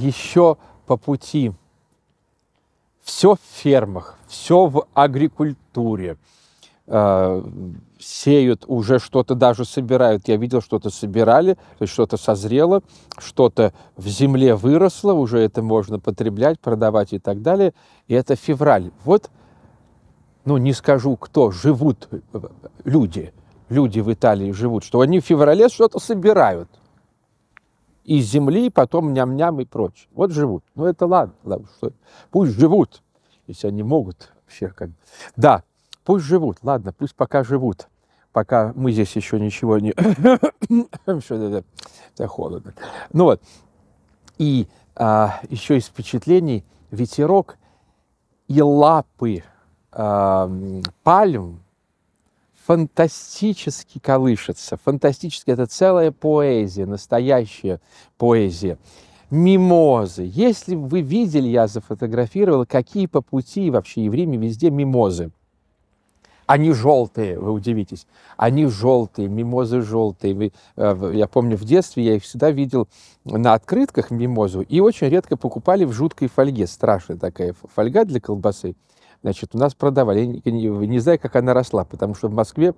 еще по пути. Все в фермах, все в агрикультуре. Э, сеют, уже что-то даже собирают. Я видел, что-то собирали, то есть что-то созрело, что-то в земле выросло, уже это можно потреблять, продавать и так далее. И это февраль. Вот, ну не скажу кто, живут э, люди, люди в Италии живут, что они в феврале что-то собирают. И земли, потом ням-ням и прочее. Вот живут. Ну, это ладно, что... пусть живут, если они могут вообще как Да, пусть живут, ладно, пусть пока живут, пока мы здесь еще ничего не... Что-то это холодно. Ну вот, и а, еще из впечатлений ветерок и лапы а, пальм, фантастически колышется, фантастически. Это целая поэзия, настоящая поэзия. Мимозы. Если вы видели, я зафотографировал, какие по пути вообще и в везде мимозы. Они желтые, вы удивитесь. Они желтые, мимозы желтые. Э, я помню, в детстве я их всегда видел на открытках мимозу и очень редко покупали в жуткой фольге. Страшная такая фольга для колбасы значит, у нас продавали. Я не, не знаю, как она росла, потому что в Москве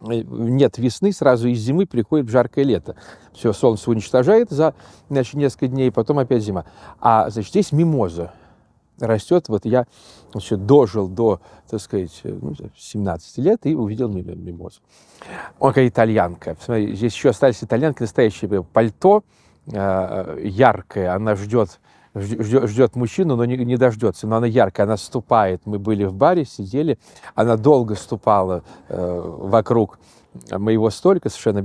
э, нет весны, сразу из зимы приходит в жаркое лето. Все, солнце уничтожает за значит, несколько дней, потом опять зима. А значит, здесь мимоза растет. Вот я значит, дожил до, так сказать, 17 э, ну, лет и увидел мимозу. Он какая итальянка. Смотри, здесь еще остались итальянки, настоящее э, пальто яркое, она ждет ждет мужчину, но не, не дождется. Но она яркая, она ступает. Мы были в баре, сидели, она долго ступала э, вокруг моего столика, совершенно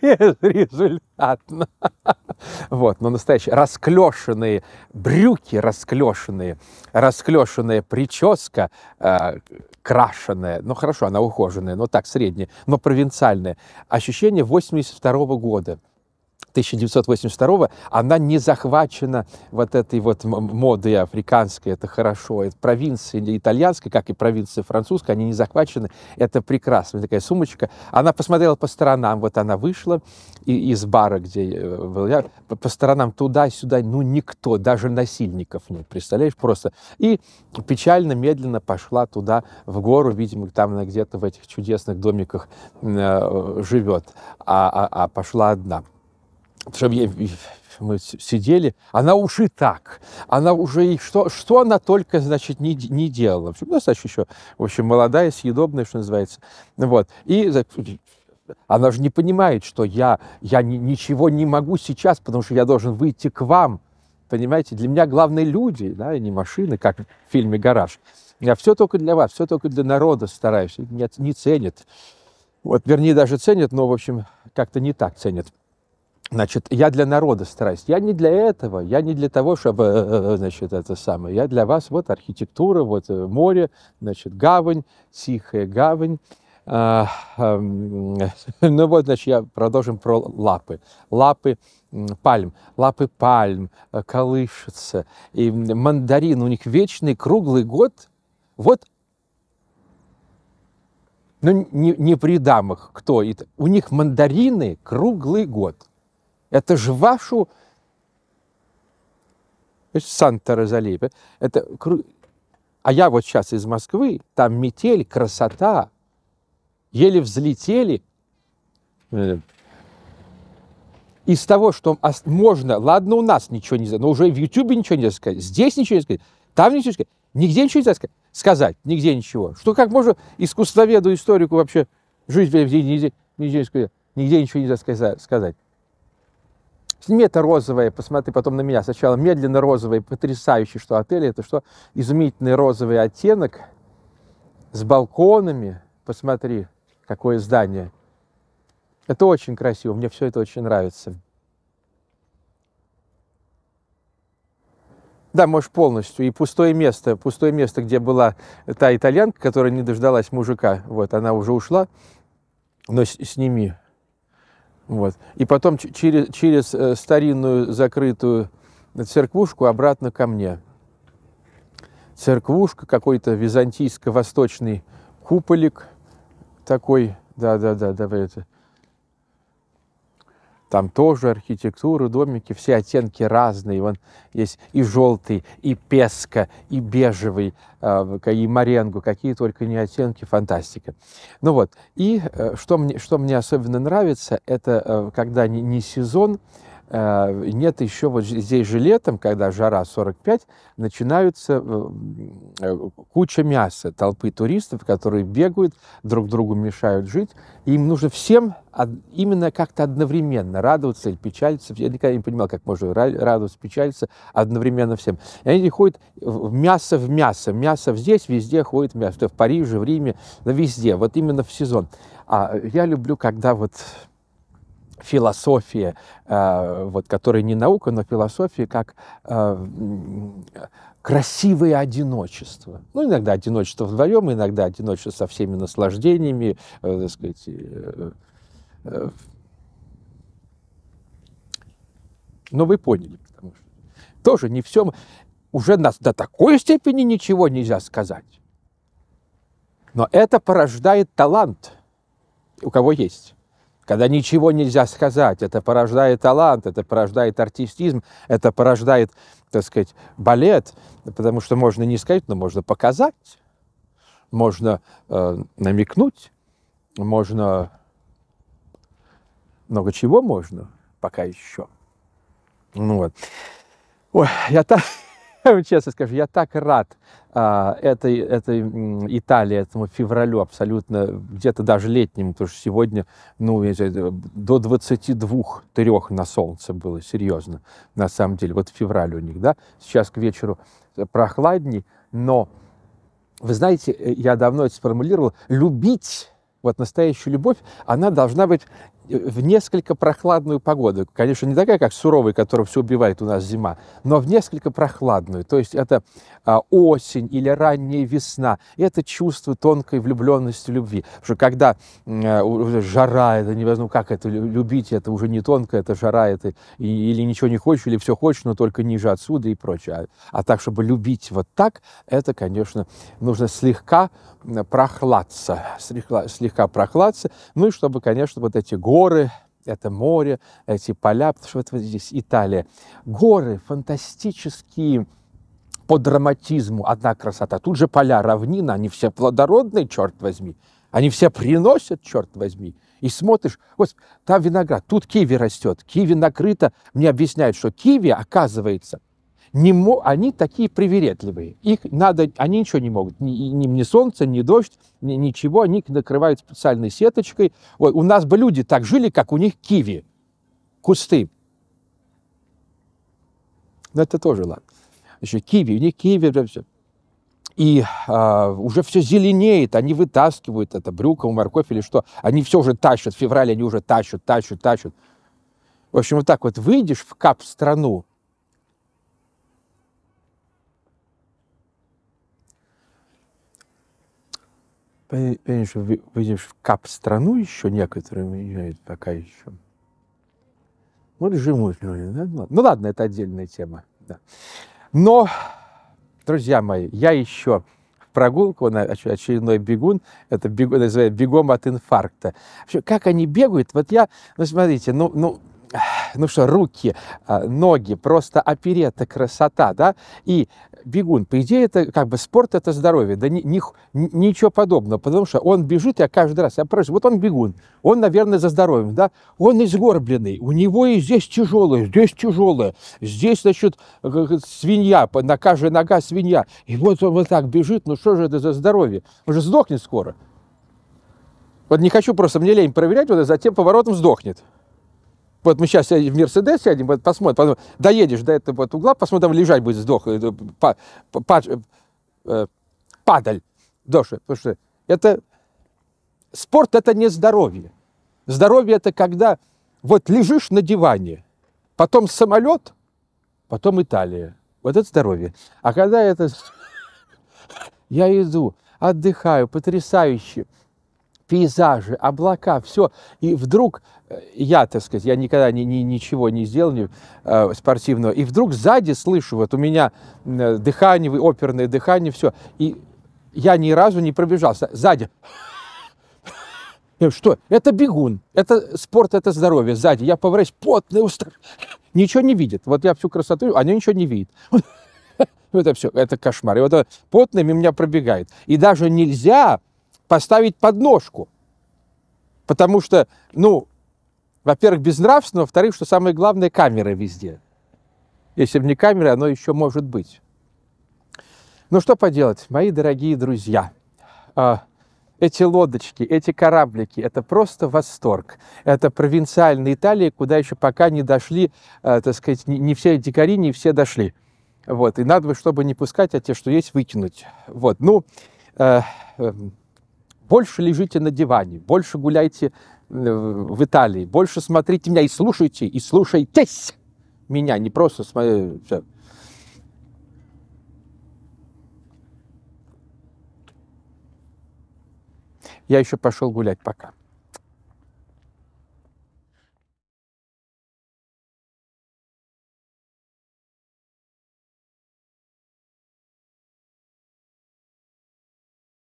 безрезультатно. Вот, но настоящие расклешенные брюки, расклешенные, расклешенная прическа, э, крашеная, ну хорошо, она ухоженная, но так, средняя, но провинциальная. Ощущение 82 -го года. 1982 она не захвачена вот этой вот модой африканской, это хорошо, это провинция итальянская, как и провинция французская, они не захвачены, это прекрасно, такая сумочка. Она посмотрела по сторонам, вот она вышла из бара, где э, был я, по, по сторонам туда-сюда, ну никто, даже насильников нет, представляешь, просто. И печально, медленно пошла туда, в гору, видимо, там она где-то в этих чудесных домиках э, живет, а, а, а пошла одна чтобы я, мы сидели, она уже так, она уже и что, что она только, значит, не, не делала. В общем, достаточно ну, еще, в общем, молодая, съедобная, что называется. Вот. И она же не понимает, что я, я ничего не могу сейчас, потому что я должен выйти к вам. Понимаете, для меня главные люди, да, и не машины, как в фильме «Гараж». Я все только для вас, все только для народа стараюсь. Нет, не ценят. Вот, вернее, даже ценят, но, в общем, как-то не так ценят. Значит, я для народа стараюсь. Я не для этого, я не для того, чтобы, э, э, э, значит, это самое. Я для вас, вот, архитектура, вот, море, значит, гавань, тихая гавань. А, а, ну вот, значит, я продолжим про лапы. Лапы пальм, лапы пальм колышутся. И мандарин, у них вечный круглый год. Вот ну, не, не при дамах кто. Это. У них мандарины круглый год. Это же вашу... Санта-Розалипе. Это А я вот сейчас из Москвы, там метель, красота. Еле взлетели. Э, из того, что можно, ладно, у нас ничего не нельзя, но уже в Ютубе ничего нельзя сказать, здесь ничего не сказать, там ничего не сказать, нигде ничего нельзя сказать, сказать нигде ничего. Что как можно искусствоведу, историку вообще жизнь в нигде, нигде, нигде ничего нельзя сказать. Сними это розовое, посмотри потом на меня. Сначала медленно розовый, потрясающий, что отель, это что? Изумительный розовый оттенок с балконами. Посмотри, какое здание. Это очень красиво, мне все это очень нравится. Да, можешь полностью. И пустое место, пустое место, где была та итальянка, которая не дождалась мужика. Вот, она уже ушла. Но сними вот. И потом через, через э, старинную закрытую церквушку обратно ко мне. Церквушка, какой-то византийско-восточный куполик такой. Да-да-да, давай это. Там тоже архитектура, домики, все оттенки разные. Вон есть и желтый, и песка, и бежевый, а, и маренго, какие только не оттенки, фантастика. Ну вот, и э, что мне, что мне особенно нравится, это э, когда не, не сезон, Э, нет еще вот здесь же летом, когда жара 45, начинаются э, э, куча мяса, толпы туристов, которые бегают, друг другу мешают жить. им нужно всем именно как-то одновременно радоваться или печалиться. Я никогда не понимал, как можно радоваться, печалиться одновременно всем. И они ходят в мясо в мясо. Мясо здесь, везде ходит мясо. В Париже, в Риме, везде. Вот именно в сезон. А я люблю, когда вот философия, э, вот, которая не наука, но философия как э, красивое одиночество. Ну, иногда одиночество вдвоем, иногда одиночество со всеми наслаждениями, э, так сказать, но ну, вы поняли, потому что тоже не все... Уже нас до такой степени ничего нельзя сказать. Но это порождает талант, у кого есть когда ничего нельзя сказать. Это порождает талант, это порождает артистизм, это порождает, так сказать, балет, потому что можно не сказать, но можно показать, можно э, намекнуть, можно много чего можно пока еще. Ну вот. Ой, я так... честно скажу, я так рад а, этой, этой Италии, этому февралю абсолютно, где-то даже летнему, потому что сегодня, ну, до 22-3 на солнце было, серьезно, на самом деле, вот февраль у них, да, сейчас к вечеру прохладней, но, вы знаете, э, я давно это сформулировал, любить вот настоящую любовь, она должна быть в несколько прохладную погоду. Конечно, не такая, как суровая, которая все убивает у нас зима, но в несколько прохладную. То есть это а, осень или ранняя весна. Это чувство тонкой влюбленности любви. Потому что когда а, уже жара, это невозможно, как это любить, это уже не тонко, это жара, это и, или ничего не хочешь, или все хочешь, но только ниже отсюда и прочее. А, а так, чтобы любить вот так, это, конечно, нужно слегка прохладиться, Слегка, слегка прохладаться. Ну и чтобы, конечно, вот эти годы горы, это море, эти поля, потому что вот, здесь Италия. Горы фантастические по драматизму, одна красота. Тут же поля, равнина, они все плодородные, черт возьми. Они все приносят, черт возьми. И смотришь, вот там виноград, тут киви растет, киви накрыто. Мне объясняют, что киви, оказывается, не мо... они такие привередливые. Их надо... Они ничего не могут. Ни, ни, ни солнце, ни дождь, ни, ничего. Они их накрывают специальной сеточкой. Вот у нас бы люди так жили, как у них киви. Кусты. Но это тоже ладно. Еще киви, у них киви. Все. И э, уже все зеленеет, они вытаскивают это брюком, морковь или что. Они все уже тащат, в феврале они уже тащат, тащат, тащат. В общем, вот так вот выйдешь в кап-страну, Понимаешь, выйдешь в кап-страну еще некоторые меняют пока еще. Вот жимутнули, да? Ну, ну ладно, это отдельная тема. Да. Но, друзья мои, я еще в прогулку, на очередной бегун, это бегу, называют бегом от инфаркта. Вообще, как они бегают, вот я, ну смотрите, ну, ну ну что, руки, а, ноги, просто оперета, красота, да, и бегун, по идее, это как бы спорт, это здоровье, да ни, ни, ничего подобного, потому что он бежит, я каждый раз, я прошу, вот он бегун, он, наверное, за здоровьем, да, он изгорбленный, у него и здесь тяжелое, здесь тяжелое, здесь, значит, э, э, свинья, на каждой нога свинья, и вот он вот так бежит, ну что же это за здоровье, он же сдохнет скоро. Вот не хочу просто, мне лень проверять, вот и а затем поворотом сдохнет. Вот мы сейчас в Мерседес сядем, посмотрим, потом доедешь до этого вот угла, посмотрим, там лежать будет сдох, э, э, э, падаль, Доша, потому что это спорт это не здоровье. Здоровье это когда вот лежишь на диване, потом самолет, потом Италия. Вот это здоровье. А когда это я иду, отдыхаю, потрясающе, пейзажи, облака, все. И вдруг э, я, так сказать, я никогда ни, ни, ничего не сделал ни, э, спортивного, и вдруг сзади слышу, вот у меня э, дыхание, оперное дыхание, все. И я ни разу не пробежался. Сзади. что? Это бегун. Это спорт, это здоровье. Сзади я поворачиваюсь, потный, устав. Ничего не видит. Вот я всю красоту, а они ничего не видят. Это все, это кошмар. И вот потными меня пробегает. И даже нельзя поставить подножку. Потому что, ну, во-первых, безнравственно, во-вторых, что самое главное, камеры везде. Если бы не камеры, оно еще может быть. Ну что поделать, мои дорогие друзья, а, эти лодочки, эти кораблики, это просто восторг. Это провинциальная Италия, куда еще пока не дошли, а, так сказать, не все дикари, не все дошли. Вот, и надо, бы, чтобы не пускать, а те, что есть, выкинуть. Вот, ну, э, эм, больше лежите на диване, больше гуляйте э, в Италии, больше смотрите меня и слушайте, и слушайтесь меня, не просто смотрите. Э, Я еще пошел гулять пока.